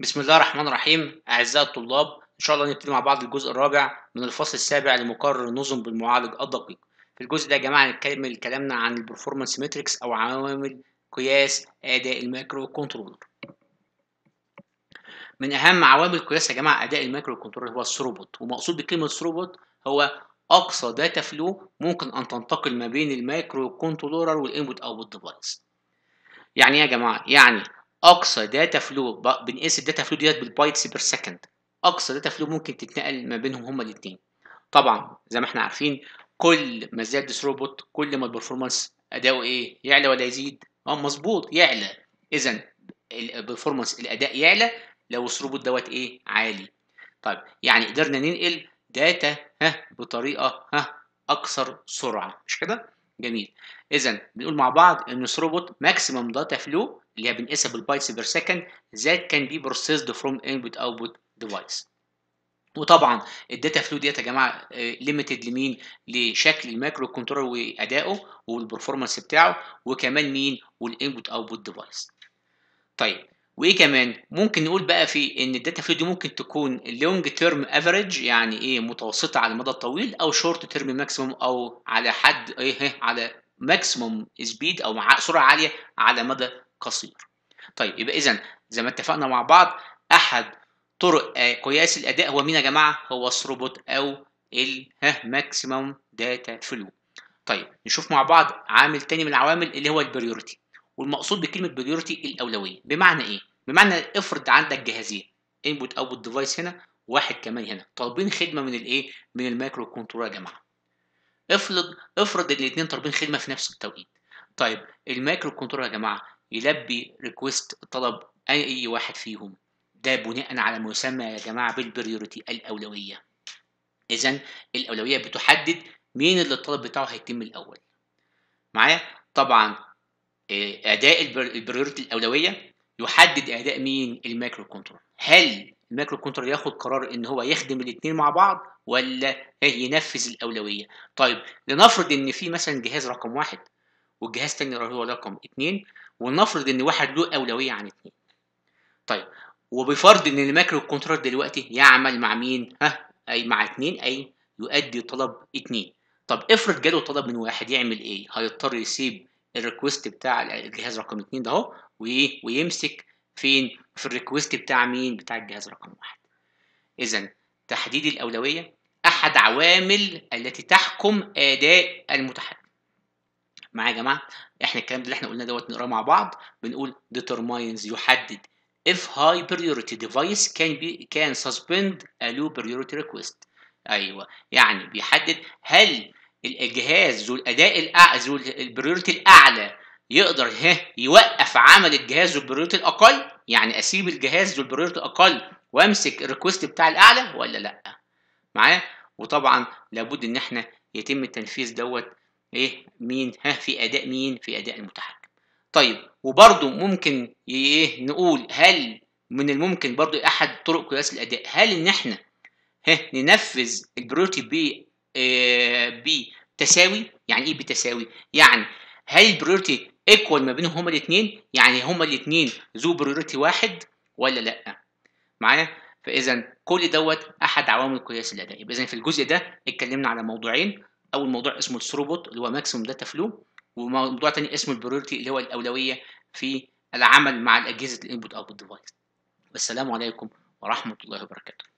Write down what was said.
بسم الله الرحمن الرحيم أعزائي الطلاب إن شاء الله نبتدي مع بعض الجزء الرابع من الفصل السابع لمقرر النظم بالمعالج الدقيق في الجزء ده يا جماعة هنتكلم كلامنا عن البرفورمانس ماتريكس أو عوامل قياس أداء المايكرو كنترولر من أهم عوامل قياس يا جماعة أداء المايكرو كنترولر هو الثروبوت ومقصود بكلمة ثروبوت هو أقصى داتا فلو ممكن أن تنتقل ما بين المايكرو كنترولر والإنبوت أو الديفايس يعني إيه يا جماعة يعني اقصى داتا فلو بنقيس الداتا فلو ديت بالبايتس بير سكند اقصى داتا فلو ممكن تتنقل ما بينهم هما الاثنين طبعا زي ما احنا عارفين كل ما زاد روبوت كل ما البرفورمانس اداؤه ايه يعلى ولا يزيد اه مظبوط يعلى اذا البرفورمانس الاداء يعلى لو الثروبوت دوت ايه عالي طيب يعني قدرنا ننقل داتا ها بطريقه ها اكثر سرعه مش كده جميل اذا بنقول مع بعض ان ثروبوت ماكسيمم داتا فلو اللي هي بنقيسها بالبايتس بير سكند ذات كان بي بروسيسد فروم انبوت اوتبوت ديفايس وطبعا الداتا فلو ديت يا جماعه ليميتد آه، لمين لشكل المايكرو كنترول وادائه والبرفورمانس بتاعه وكمان مين والانبوت اوتبوت ديفايس طيب وايه كمان ممكن نقول بقى في ان الداتا فلو دي ممكن تكون لونج تيرم افريج يعني ايه متوسطه على المدى الطويل او شورت تيرم ماكسيموم او على حد ايه, إيه على ماكسيموم سبيد او سرعه عاليه على مدى قصير طيب يبقى اذا زي ما اتفقنا مع بعض احد طرق آه، قياس الاداء هو مين يا جماعه هو الثروبوت او ال ماكسيموم داتا فلو طيب نشوف مع بعض عامل تاني من العوامل اللي هو البريورتي والمقصود بكلمه بريورتي الاولويه بمعنى ايه بمعنى افرض عندك جهازين انبوت اوتبوت ديفايس هنا واحد كمان هنا طالبين خدمه من الايه من المايكرو كنترولر يا جماعه افرض افرض الاثنين طالبين خدمه في نفس التوقيت طيب المايكرو كنترولر يا جماعه يلبي ريكويست طلب اي واحد فيهم ده بناء على ما يسمى يا جماعه بالبريوريتي الاولويه اذا الاولويه بتحدد مين اللي الطلب بتاعه هيتم الاول معايا طبعا آه، اداء البريوريتي الاولويه يحدد اداء مين المايكرو كنترول هل المايكرو كنترول ياخد قرار ان هو يخدم الاثنين مع بعض ولا ينفذ الاولويه طيب لنفرض ان في مثلا جهاز رقم واحد والجهاز الثاني هو رقم اثنين ونفرض ان واحد له اولويه عن اثنين طيب وبفرض ان المايكرو كنترول دلوقتي يعمل مع مين ها اي مع اثنين اي يؤدي طلب اثنين طب افرض جاله طلب من واحد يعمل ايه هيضطر يسيب الريكوست بتاع الجهاز رقم 2 ده اهو وايه ويمسك فين في الريكوست بتاع مين بتاع الجهاز رقم 1 اذا تحديد الاولويه احد عوامل التي تحكم اداء المتحكم معايا يا جماعه احنا الكلام اللي احنا قلناه دوت نقراه مع بعض بنقول determines يحدد if high priority device can be can suspend a low priority request ايوه يعني بيحدد هل الجهاز ذو الاداء الاعلى ذو البريورتي الاعلى يقدر ها يوقف عمل الجهاز ذو البريورتي الاقل يعني اسيب الجهاز ذو البريورتي الاقل وامسك الريكوست بتاع الاعلى ولا لا معايا وطبعا لابد ان احنا يتم التنفيذ دوت ايه مين ها في اداء مين في اداء المتحكم طيب وبرده ممكن ايه نقول هل من الممكن برضو احد طرق قياس الاداء هل ان احنا ها ننفذ البروتي بتساوي آه، يعني ايه بتساوي يعني هل البريورتي ايكوال ما بينهم هما الاثنين يعني هما الاثنين ذو بريورتي واحد ولا لا معايا فاذا كل دوت احد عوامل قياس الاداء يبقى اذا في الجزء ده اتكلمنا على موضوعين اول موضوع اسمه الثروبوت اللي هو ماكسيموم داتا فلو وموضوع ثاني اسمه البريورتي اللي هو الاولويه في العمل مع الاجهزه الانبوت اوت ديفايس والسلام عليكم ورحمه الله وبركاته